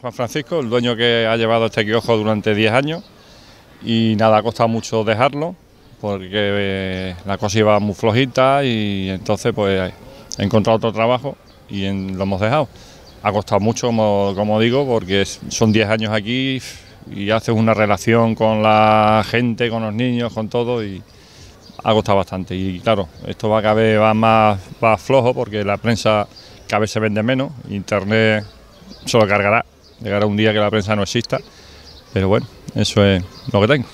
Juan Francisco, el dueño que ha llevado este quiojo durante 10 años y nada, ha costado mucho dejarlo porque eh, la cosa iba muy flojita y entonces pues he encontrado otro trabajo y lo hemos dejado. Ha costado mucho, como, digo, porque son 10 años aquí y haces una relación con la gente, con los niños, con todo y ha costado bastante. Y claro, esto va cada vez va más, va flojo porque la prensa cada vez se vende menos, internet se cargará Llegará un día que la prensa no exista, pero bueno, eso es lo que tengo.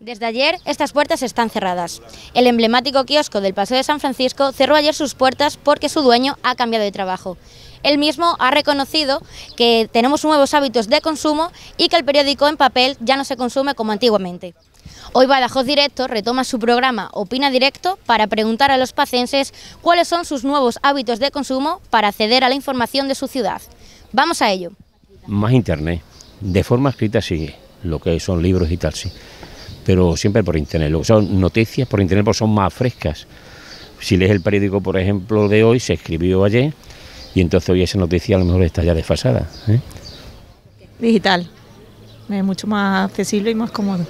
Desde ayer estas puertas están cerradas. El emblemático kiosco del Paseo de San Francisco cerró ayer sus puertas porque su dueño ha cambiado de trabajo. Él mismo ha reconocido que tenemos nuevos hábitos de consumo y que el periódico en papel ya no se consume como antiguamente. Hoy Badajoz Directo retoma su programa Opina Directo para preguntar a los pacenses cuáles son sus nuevos hábitos de consumo para acceder a la información de su ciudad. Vamos a ello. Más internet. De forma escrita sí, lo que son libros y tal sí. Pero siempre por internet. Lo que son noticias por internet son más frescas. Si lees el periódico, por ejemplo, de hoy, se escribió ayer y entonces hoy esa noticia a lo mejor está ya desfasada. ¿eh? Digital. Es mucho más accesible y más cómodo.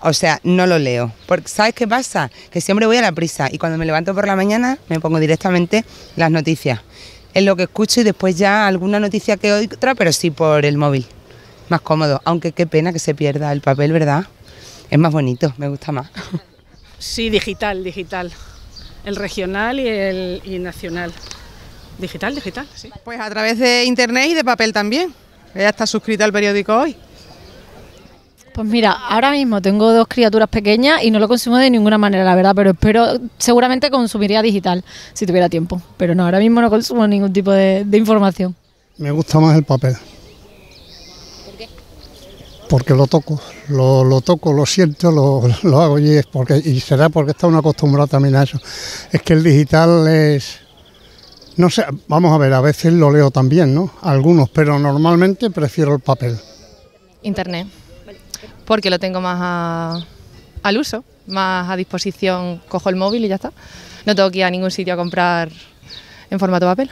O sea, no lo leo. Porque ¿sabes qué pasa? Que siempre voy a la prisa y cuando me levanto por la mañana me pongo directamente las noticias es lo que escucho y después ya alguna noticia que otra, pero sí por el móvil. Más cómodo, aunque qué pena que se pierda el papel, ¿verdad? Es más bonito, me gusta más. Sí, digital, digital. El regional y el y nacional. Digital, digital, sí. Pues a través de internet y de papel también. Ella está suscrita al periódico hoy. Pues mira, ahora mismo tengo dos criaturas pequeñas y no lo consumo de ninguna manera, la verdad, pero espero, seguramente consumiría digital si tuviera tiempo. Pero no, ahora mismo no consumo ningún tipo de, información. Me gusta más el papel. ¿Por qué? Porque lo toco, lo, toco, lo siento, lo, hago y es porque, y será porque está uno acostumbrado también a eso. Es que el digital es, no sé, vamos a ver, a veces lo leo también, ¿no? Algunos, pero normalmente prefiero el papel. Internet porque lo tengo más al uso, más a disposición, cojo el móvil y ya está. No tengo que ir a ningún sitio a comprar en formato papel.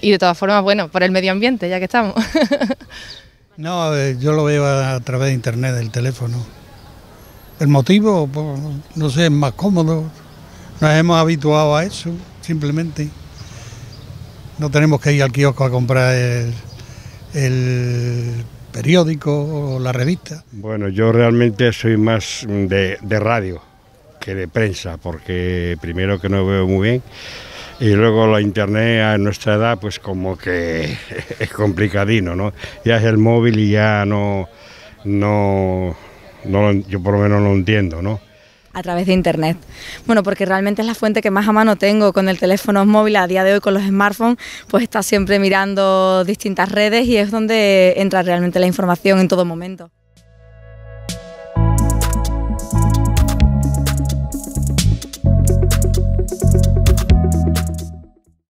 Y de todas formas, bueno, por el medio ambiente, ya que estamos. no, eh, yo lo veo a través de internet, del teléfono. El motivo, pues, no sé, es más cómodo. Nos hemos habituado a eso, simplemente. No tenemos que ir al kiosco a comprar el periódico o la revista? Bueno, yo realmente soy más de, radio que de prensa, porque primero que no veo muy bien y luego la internet a nuestra edad pues como que es complicadino, ¿no? Ya es el móvil y ya no, no, no yo por lo menos no entiendo, ¿no? A través de Internet. Bueno, porque realmente es la fuente que más a mano tengo con el teléfono móvil a día de hoy, con los smartphones, pues está siempre mirando distintas redes y es donde entra realmente la información en todo momento.